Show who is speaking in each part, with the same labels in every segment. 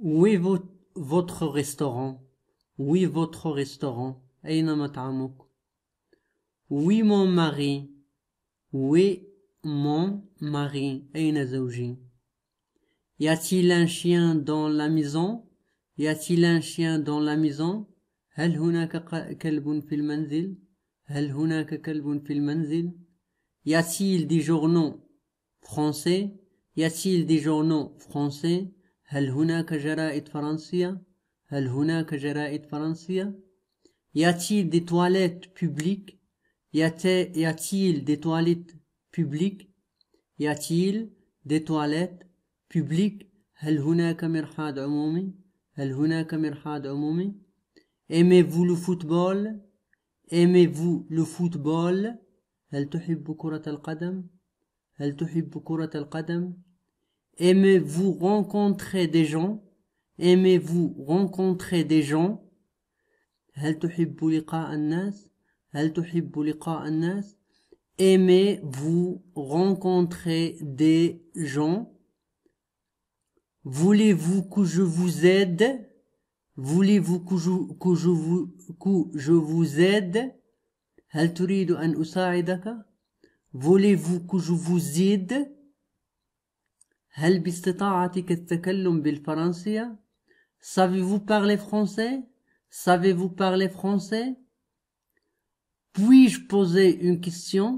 Speaker 1: oui votre restaurant oui votre restaurant Où Oui mon mari oui mon mari Y a-t-il un chien dans la maison Y a-t-il un chien dans la maison هل هناك كلب في المنزل هل هناك كلب Y a-t-il des journaux français Y a-t-il des journaux français هل هناك جرائد فرنسية؟ هل هناك جرائد فرنسية؟ ياتيل دي تواليت بوبليك؟ ياتيل دي تواليت بوبليك؟ ياتيل دي تواليت بوبليك؟ هل هناك مرحاض عمومي؟ هل هناك مرحاض عمومي؟ Aimez-vous le football؟ Aimez-vous le football؟ هل تحب كرة القدم؟ هل تحب كرة القدم؟ Aimez-vous rencontrer des gens Aimez-vous rencontrer des gens هل Aimez-vous rencontrer des gens Voulez-vous que je vous aide Voulez-vous que je, vous, aide هل Voulez-vous que je vous aide هل باستطاعتك التكلم بالفرنسية؟ Savez-vous parler français? Savez-vous parler français? Puis-je poser une question?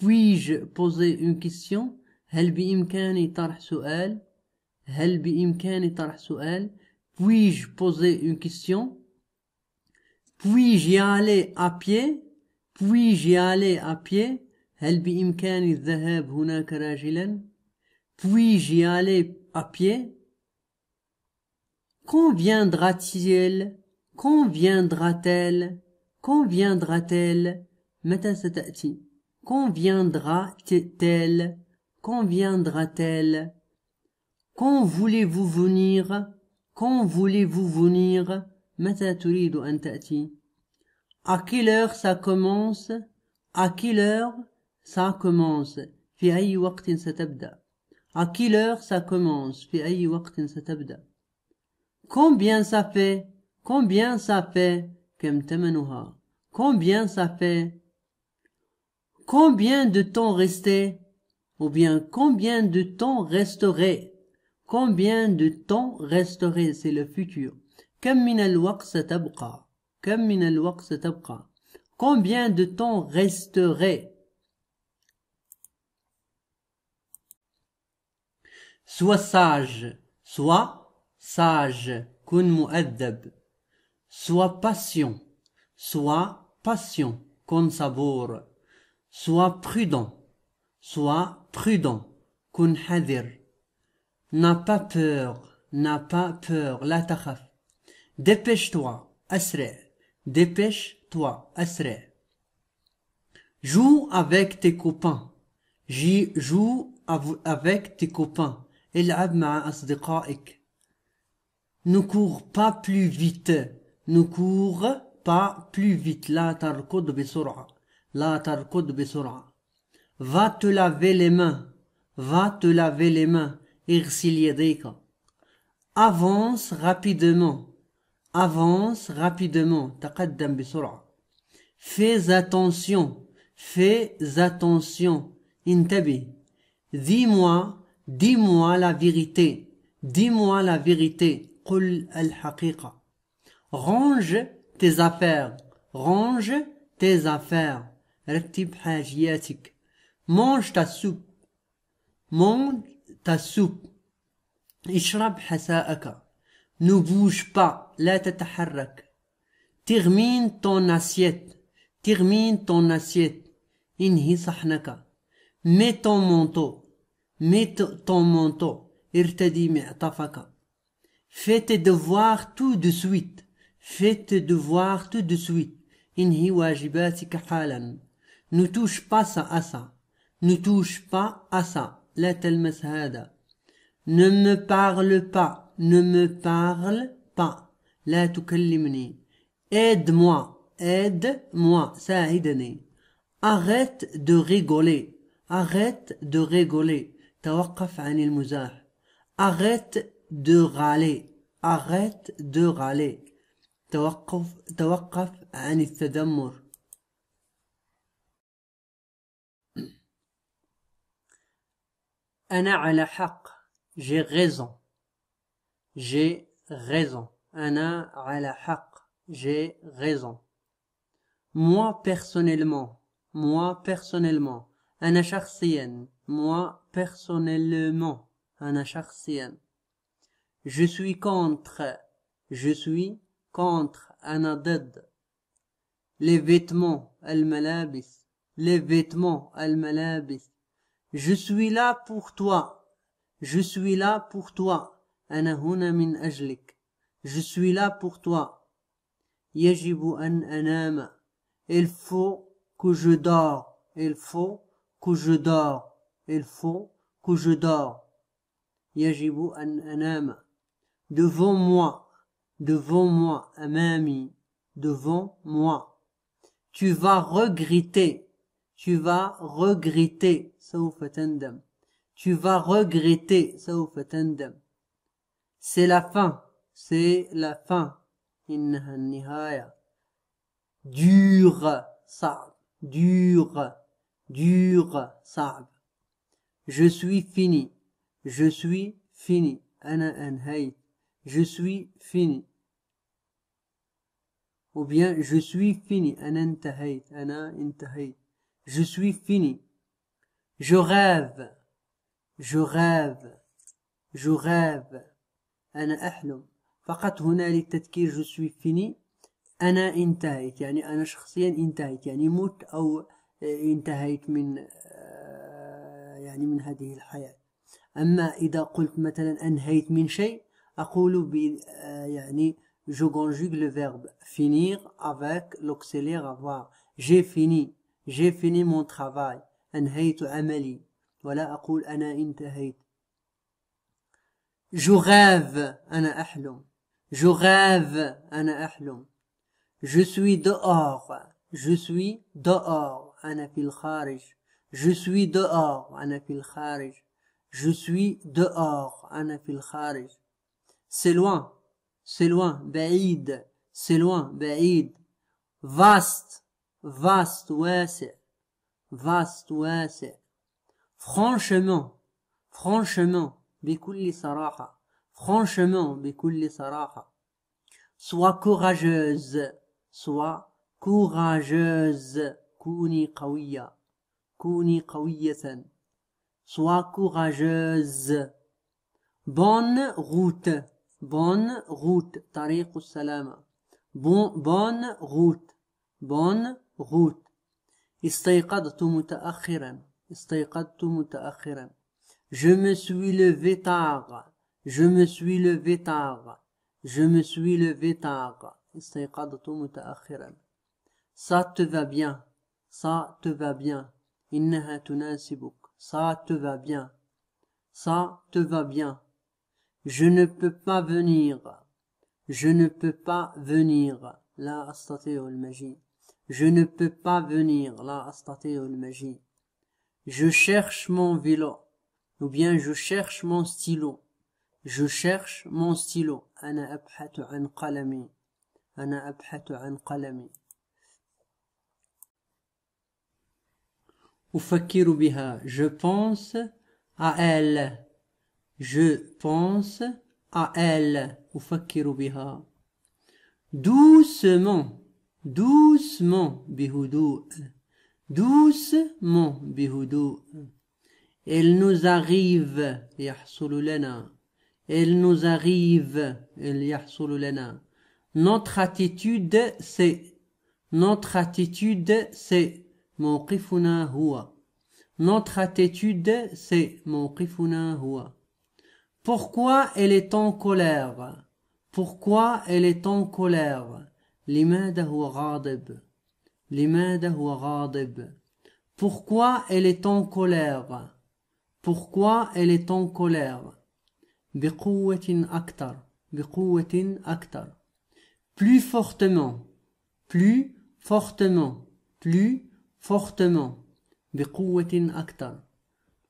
Speaker 1: Puis-je poser une question? هل بإمكاني طرح سؤال؟ هل بإمكاني طرح سؤال؟ Puis-je poser une question? Puis-je aller à pied? Puis-je aller à pied? هل بإمكاني الذهاب هناك راجلاً؟ puis j'y allais à pied conviendra t il conviendra viendra-t-elle conviendra t elle quand viendra-t-elle conviendra t elle quand voulez-vous venir quand voulez-vous venir à quelle heure ça commence à quelle heure ça commence à quelle heure ça commence Combien ça fait Combien ça fait Combien ça fait Combien de temps restait Ou bien combien de temps resterait Combien de temps resterait C'est le futur. Combien de temps resterait Sois sage, sois sage, kun mu'addab. Sois patient, sois patient, kun sabour. Sois prudent, sois prudent, kun hadir. N'a pas peur, n'a pas peur, la takhaf. Dépêche-toi, asre. Dépêche-toi, asre. Joue avec tes copains. J'y joue avec tes copains ne cours pas plus vite ne cours pas plus vite de Bessora la La de Bessora va te laver les mains va te laver les mains avance rapidement avance rapidement fais attention fais attention Intabi. dis-moi Dis-moi la vérité. Dis-moi la vérité. Qul al Range tes affaires. Range tes affaires. Raktib hajiyatik. Mange ta soupe. Mange ta soupe. Ishrab hasa'aka. Ne bouge pas. La tataharrak. Termine ton assiette. Termine ton assiette. Inhi sahnaka. Mets ton manteau mets ton manteau, il t'a dit Mi'tafaka. Fais tes devoirs tout de suite. Fais tes devoirs tout de suite. Inhi wajibatika halan. Ne touche pas ça à ça. Ne touche pas à ça. La Ne me parle pas. Ne me parle pas. La tukallimni. Aide-moi. Aide-moi. Sa'idani. Arrête de rigoler. Arrête de rigoler arrête de râler arrête de râler توقف توقف عن التذمر أنا على حق j'ai raison j'ai raison أنا على حق j'ai raison moi personnellement moi personnellement moi personnellement un acharsien je suis contre je suis contre un les vêtements malabis, les vêtements malabis. je suis là pour toi je suis là pour toi anahuna min je suis là pour toi Yajibu an anama. il faut que je dors il faut que je dors il faut que je dors Yajibu an-anam anama. devant moi devant moi Amami » devant moi tu vas regretter tu vas regretter tu vas regretter c'est la fin c'est la fin dure, dur dur dur je suis fini je suis fini ana anhayt je suis fini ou bien je suis fini ana intahayt ana intahayt je suis fini je rêve je rêve je rêve ana ahlam فقط هنا للتذكير je suis fini Ana انتهيت يعني ana شخصيا انتهيت يعني mut او انتهيت eh, min. يعني من هذه الحياة أما إذا قلت مثلا أنهيت من شيء أقول ب يعني je conjugue le verbe finir avec l'auxiliaire avoir j'ai fini j'ai fini mon travail أنهيت عملي ولا أقول أنا انتهيت je rêve أنا أحلم je rêve أنا أحلم je suis dehors je suis dehors أنا في الخارج Je suis dehors, ana kharij. Je suis dehors, ana kharij. C'est loin, c'est loin, ba'id, c'est loin, ba'id. Vaste, vaste, wasi', vaste, Franchement, franchement, saraha. Franchement, Sois courageuse, sois courageuse, kuni كوني قوية sois courageuse bonne route bonne route طريق السلامة bon bonne route bonne route استيقظت متأخرا استيقظت متأخرا je me suis levé tard je me suis levé tard je me suis levé tard استيقظت متأخرا ça te va bien ça te va bien ça te va bien ça te va bien je ne peux pas venir je ne peux pas venir لا أستطيع je ne peux pas venir لا أستطيع je cherche mon vélo ou bien je cherche mon stylo je cherche mon stylo je pense à elle je pense à elle doucement doucement douce doucement bihudou. elle nous arrive يحصل elle nous arrive elle notre attitude c'est notre attitude c'est موقفنا هو Notre attitude, c'est موقفنا هو Pourquoi elle est en colère Pourquoi elle est en colère لماذا هو غاضب لماذا Pourquoi elle est en colère Pourquoi elle est en colère بقوة أكثر بقوة أكثر Plus fortement plus fortement plus fortement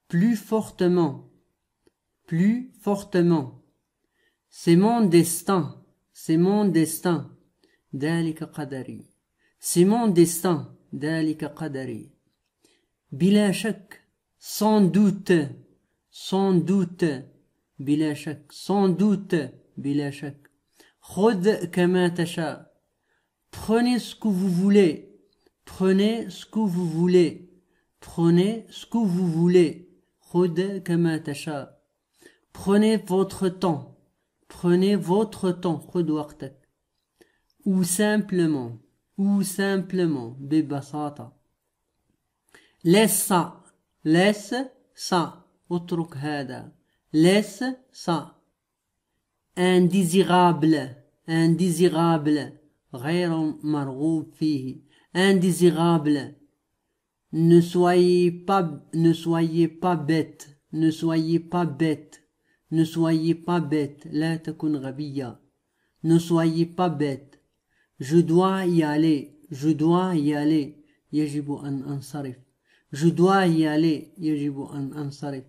Speaker 1: plus fortement plus fortement c'est mon destin c'est mon destin ذلك c'est mon destin ذلك قدري بلا sans doute sans doute بلا sans doute بلا prenez ce que vous voulez Prenez ce que vous voulez. Prenez ce que vous voulez. Prenez votre temps. Prenez votre temps. Ou simplement. Ou simplement. basata. Laisse ça. Laisse ça. Laisse ça. Indésirable. Indésirable. غير مرغوب indésirable. Ne soyez pas, ne soyez pas bête, ne soyez pas bête, ne soyez pas bête, la Ne soyez pas bête. Je dois y aller, je dois y aller, yajibu an ansarif. Je dois y aller, yajibu an ansarif.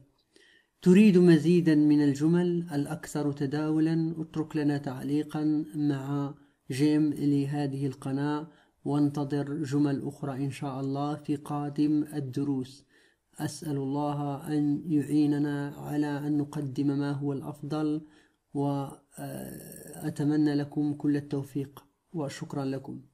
Speaker 1: تريد مزيدا من الجمل الأكثر تداولا اترك لنا تعليقا مع جيم لهذه القناة وانتظر جمل أخرى إن شاء الله في قادم الدروس أسأل الله أن يعيننا على أن نقدم ما هو الأفضل وأتمنى لكم كل التوفيق وشكرا لكم